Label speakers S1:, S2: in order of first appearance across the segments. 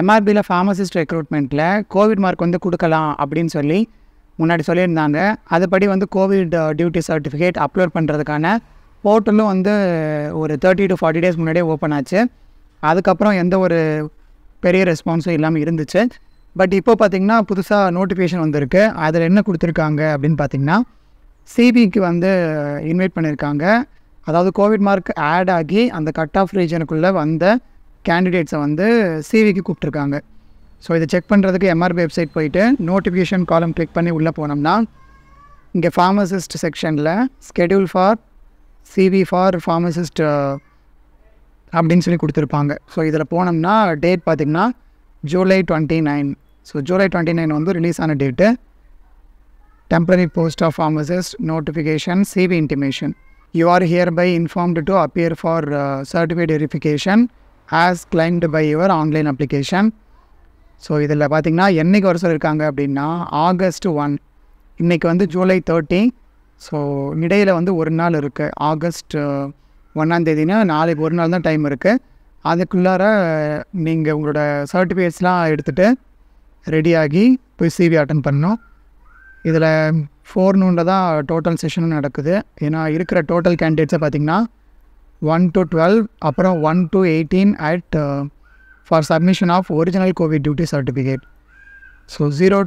S1: எம்ஆர்பியில் pharmacist ரெக்ரூட்மெண்ட்டில் Covid mark வந்து கொடுக்கலாம் அப்படின்னு சொல்லி முன்னாடி சொல்லியிருந்தாங்க அதுபடி வந்து கோவிட் டியூட்டி சர்டிஃபிகேட் அப்லோட் பண்ணுறதுக்கான போர்ட்டலும் வந்து ஒரு தேர்ட்டி டு ஃபார்ட்டி டேஸ் முன்னாடியே ஓப்பன் ஆச்சு அதுக்கப்புறம் எந்த ஒரு பெரிய ரெஸ்பான்ஸும் இல்லாமல் இருந்துச்சு பட் இப்போ பார்த்திங்கன்னா புதுசாக நோட்டிஃபிகேஷன் வந்திருக்கு அதில் என்ன கொடுத்துருக்காங்க அப்படின்னு பார்த்திங்கன்னா சிபிக்கு வந்து இன்வைட் பண்ணியிருக்காங்க அதாவது கோவிட் மார்க் ஆட் ஆகி அந்த கட் ஆஃப் ரீஜனுக்குள்ளே வந்த கேண்டிடேட்ஸை வந்து சிவிக்கு கூப்பிட்ருக்காங்க ஸோ இதை செக் பண்ணுறதுக்கு எம்ஆர்பி வெப்சைட் போயிட்டு நோட்டிஃபிகேஷன் காலம் கிளிக் பண்ணி உள்ளே போனோம்னா இங்கே ஃபார்மசிஸ்ட் செக்ஷனில் schedule for CV for pharmacist அப்படின்னு சொல்லி கொடுத்துருப்பாங்க ஸோ இதில் போனோம்னா டேட் பார்த்திங்கன்னா July twenty nine so July twenty nine வந்து ரிலீஸ் ஆன date temporary post of pharmacist notification CV intimation you are hereby informed to appear for certificate verification as claimed by your online application so இதில் பார்த்திங்கன்னா என்றைக்கு வர சொல்லியிருக்காங்க அப்படின்னா August one இன்றைக்கி வந்து ஜூலை தேர்ட்டி ஸோ இடையில் வந்து ஒரு நாள் இருக்குது ஆகஸ்ட் uh, தேதினா நாளைக்கு ஒரு நாள் தான் டைம் இருக்குது அதுக்குள்ளார நீங்கள் உங்களோட சர்டிஃபிகேட்ஸ்லாம் எடுத்துகிட்டு ரெடியாகி போய் சிவி அட்டன் பண்ணணும் இதில் ஃபோர் நூனில் தான் டோட்டல் செஷனும் நடக்குது ஏன்னா இருக்கிற டோட்டல் கேண்டிடேட்ஸை பார்த்திங்கன்னா ஒன் டு டுவெல் அப்புறம் one to eighteen at for submission of original Covid duty certificate so zero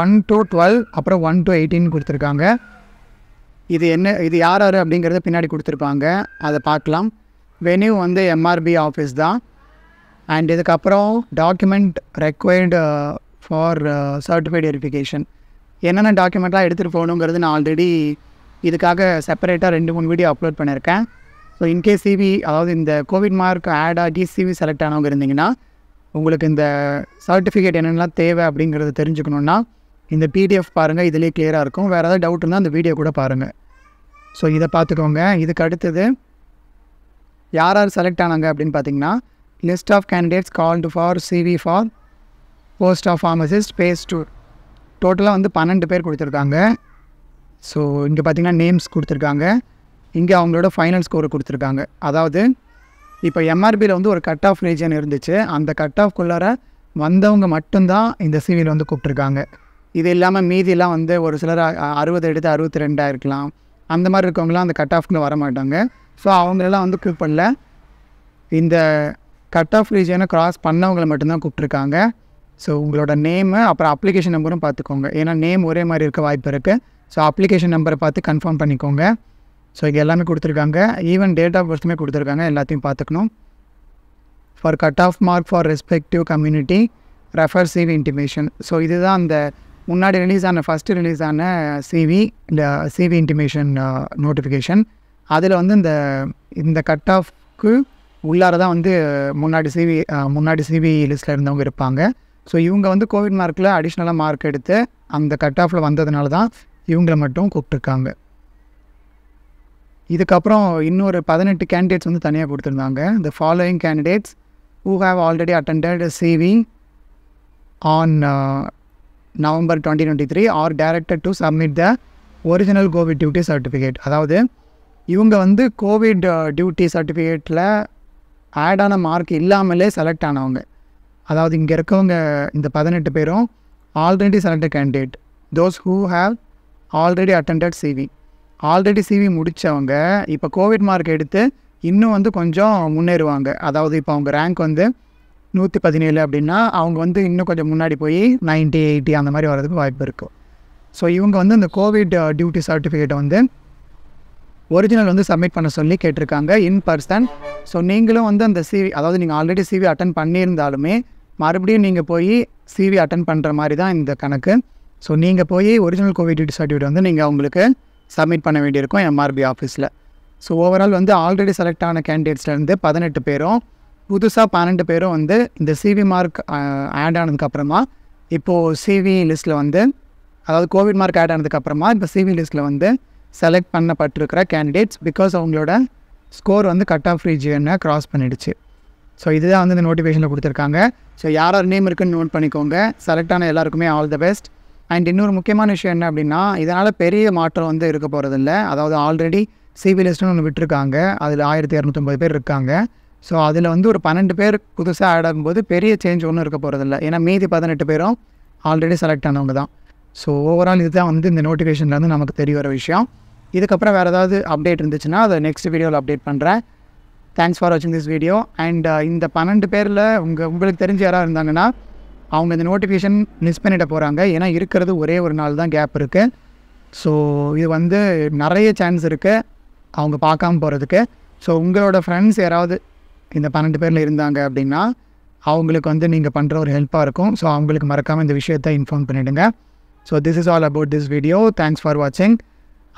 S1: one to twelve அப்புறம் ஒன் டு எயிட்டீன் கொடுத்துருக்காங்க இது என்ன இது யார் யார் அப்படிங்கிறத பின்னாடி கொடுத்துருப்பாங்க அதை பார்க்கலாம் வென்யூ வந்து எம்ஆர்பி ஆஃபீஸ் தான் அண்ட் இதுக்கப்புறம் document required for certified verification என்னென்ன டாக்குமெண்ட்லாம் எடுத்துகிட்டு போகணுங்கிறது நான் ஆல்ரெடி இதுக்காக செப்பரேட்டாக ரெண்டு மூணு வீடியோ அப்லோட் பண்ணியிருக்கேன் ஸோ இன்கேஸ் சிவி அதாவது இந்த கோவிட் மார்க் ஆடாக டிசிபி செலக்ட் ஆனவங்க இருந்தீங்கன்னா உங்களுக்கு இந்த சர்டிஃபிகேட் என்னென்னலாம் தேவை அப்படிங்கிறத தெரிஞ்சுக்கணுன்னா இந்த பிடிஎஃப் பாருங்கள் இதிலே கிளியராக இருக்கும் வேறு ஏதாவது டவுட் இருந்தால் அந்த வீடியோ கூட பாருங்கள் ஸோ இதை பார்த்துக்கோங்க இதுக்கு அடுத்தது யார் யார் செலக்ட் ஆனாங்க அப்படின்னு பார்த்தீங்கன்னா list of candidates called for CV for post of pharmacist phase two டோட்டலாக வந்து பன்னெண்டு பேர் கொடுத்துருக்காங்க ஸோ இங்கே பார்த்திங்கன்னா நேம்ஸ் கொடுத்துருக்காங்க இங்கே அவங்களோட ஃபைனல் ஸ்கோர் கொடுத்துருக்காங்க அதாவது இப்போ எம்ஆர்பியில் வந்து ஒரு கட் ஆஃப் ரீஜன் இருந்துச்சு அந்த கட் ஆஃப்குள்ளார வந்தவங்க மட்டும்தான் இந்த சிவியில் வந்து கூப்பிட்ருக்காங்க இது இல்லாமல் மீதியெலாம் வந்து ஒரு சிலர் அறுபது எடுத்து அறுபத்தி ரெண்டாக இருக்கலாம் அந்த மாதிரி இருக்கவங்களாம் அந்த கட் ஆஃப்க்கு வர மாட்டாங்க ஸோ அவங்களெல்லாம் வந்து கூப்பிடல பண்ணல இந்த கட் ஆஃப் ரீஜனை க்ராஸ் பண்ணவங்களை மட்டும்தான் கூப்பிட்ருக்காங்க ஸோ உங்களோட நேமு அப்புறம் அப்ளிகேஷன் நம்பரும் பார்த்துக்கோங்க ஏன்னா நேம் ஒரே மாதிரி இருக்க வாய்ப்பு இருக்குது ஸோ அப்ளிகேஷன் நம்பரை பார்த்து கன்ஃபார்ம் பண்ணிக்கோங்க ஸோ இது எல்லாமே கொடுத்துருக்காங்க ஈவன் டேட் ஆஃப் பர்த்துமே கொடுத்துருக்காங்க எல்லாத்தையும் பார்த்துக்கணும் for cut off mark for respective community refer CV intimation so இதுதான் அந்த முன்னாடி ரிலீஸ் ஆன ஃபஸ்ட்டு ரிலீஸ் ஆன சிவி இந்த சிவி இன்டிமேஷன் நோட்டிஃபிகேஷன் அதில் வந்து இந்த இந்த கட் ஆஃப்க்கு உள்ளார தான் வந்து முன்னாடி சிவி uh, முன்னாடி சிவி லிஸ்ட்டில் இருந்தவங்க இருப்பாங்க ஸோ இவங்க வந்து கோவிட் மார்க்கில் அடிஷ்னலாக மார்க் எடுத்து அந்த கட் ஆஃபில் வந்ததுனால தான் இவங்களை மட்டும் கூப்பிட்டுருக்காங்க இதுக்கப்புறம் இன்னொரு பதினெட்டு கேண்டிடேட்ஸ் வந்து தனியாக கொடுத்துருந்தாங்க the following candidates who have already attended saving on November twenty twenty three are directed to submit the original Covid duty certificate அதாவது இவங்க வந்து கோவிட் டியூட்டி சர்டிஃபிகேட்டில் ஆடான மார்க் இல்லாமலே செலக்ட் ஆனவங்க அதாவது இங்கே இருக்கவங்க இந்த பதினெட்டு பேரும் already selected candidate those who have already attended CV already CV முடித்தவங்க இப்போ கோவிட் மார்க் எடுத்து இன்னும் வந்து கொஞ்சம் முன்னேறுவாங்க அதாவது இப்போ அவங்க ரேங்க் வந்து நூற்றி பதினேழு அப்படின்னா அவங்க வந்து இன்னும் கொஞ்சம் முன்னாடி போய் நைன்ட்டி எயிட்டி அந்த மாதிரி வர்றதுக்கு வாய்ப்பு இருக்கும் ஸோ இவங்க வந்து இந்த கோவிட் டியூட்டி சர்டிஃபிகேட்டை வந்து ஒரிஜினல் வந்து சப்மிட் பண்ண சொல்லி கேட்டிருக்காங்க இன் பர்சன் ஸோ நீங்களும் வந்து அந்த சிவி அதாவது நீங்கள் ஆல்ரெடி சிவி அட்டன் பண்ணியிருந்தாலுமே மறுபடியும் நீங்கள் போய் சிவி அட்டன் பண்ணுற மாதிரி தான் இந்த கணக்கு ஸோ நீங்கள் போய் ஒரிஜினல் கோவிட் டியூட்டி சர்டிஃபிகேட் வந்து நீங்கள் அவங்களுக்கு சப்மிட் பண்ண வேண்டியிருக்கும் எம்ஆர்பி ஆஃபீஸில் ஸோ ஓவரால் வந்து ஆல்ரெடி செலக்ட் ஆன கேண்டிடேட்ஸ்லேருந்து பதினெட்டு பேரும் புதுசாக பன்னெண்டு பேரும் வந்து இந்த சிவி மார்க் ஆட் ஆனதுக்கப்புறமா இப்போது சிவி லிஸ்ட்டில் வந்து அதாவது கோவிட் மார்க் ஆட் ஆனதுக்கப்புறமா இப்போ சிவி லிஸ்ட்டில் வந்து செலக்ட் பண்ணப்பட்டிருக்கிற கேண்டிடேட்ஸ் பிகாஸ் அவங்களோட ஸ்கோர் வந்து கட் ஆஃப் ரீஜியனை க்ராஸ் பண்ணிடுச்சு ஸோ இதுதான் வந்து இந்த நோட்டிஃபிகேஷனில் கொடுத்துருக்காங்க ஸோ யார் யார் நேம் இருக்குன்னு நோட் பண்ணிக்கோங்க செலக்ட் ஆன எல்லாருக்குமே ஆல் த பெஸ்ட் அண்ட் இன்னொரு முக்கியமான விஷயம் என்ன அப்படின்னா இதனால் பெரிய மாற்றம் வந்து இருக்க போகிறதில்ல அதாவது ஆல்ரெடி சிவிலிஸ்ட்னு ஒன்று விட்டுருக்காங்க அதில் ஆயிரத்தி இரநூத்தொம்பது பேர் இருக்காங்க ஸோ அதில் வந்து ஒரு பன்னெண்டு பேர் புதுசாக ஆட் ஆகும்போது பெரிய சேஞ்ச் ஒன்றும் இருக்க போகிறதில்ல ஏன்னா மீதி பதினெட்டு பேரும் ஆல்ரெடி செலக்ட் ஆனவங்க தான் ஸோ ஓவரால் இதுதான் வந்து இந்த வந்து நமக்கு தெரிய வர விஷயம் இதுக்கப்புறம் வேறு ஏதாவது அப்டேட் இருந்துச்சுன்னா அதை நெக்ஸ்ட் வீடியோவில் அப்டேட் பண்ணுறேன் தேங்க்ஸ் ஃபார் வாட்சிங் திஸ் வீடியோ அண்ட் இந்த பன்னெண்டு பேரில் உங்கள் உங்களுக்கு தெரிஞ்சு யாராக இருந்தாங்கன்னா அவங்க இந்த நோட்டிஃபிகேஷன் மிஸ் பண்ணிட போகிறாங்க ஏன்னா இருக்கிறது ஒரே ஒரு நாள் தான் கேப் இருக்குது ஸோ இது வந்து நிறைய சான்ஸ் இருக்குது அவங்க பார்க்காம போகிறதுக்கு ஸோ உங்களோட ஃப்ரெண்ட்ஸ் யாராவது இந்த பன்னெண்டு பேரில் இருந்தாங்க அப்படின்னா அவங்களுக்கு வந்து நீங்கள் பண்ணுற ஒரு ஹெல்ப்பாக இருக்கும் ஸோ அவங்களுக்கு மறக்காமல் இந்த விஷயத்தை இன்ஃபார்ம் பண்ணிவிடுங்க so this is all about this video thanks for வாட்சிங்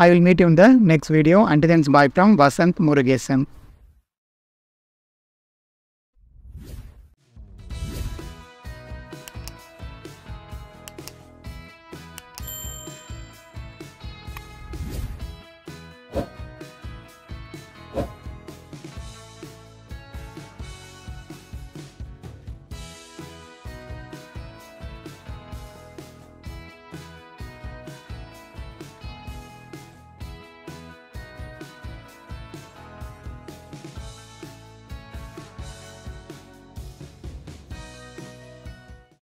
S1: I will meet in the next video and thanks bye from Vasanth Murugesan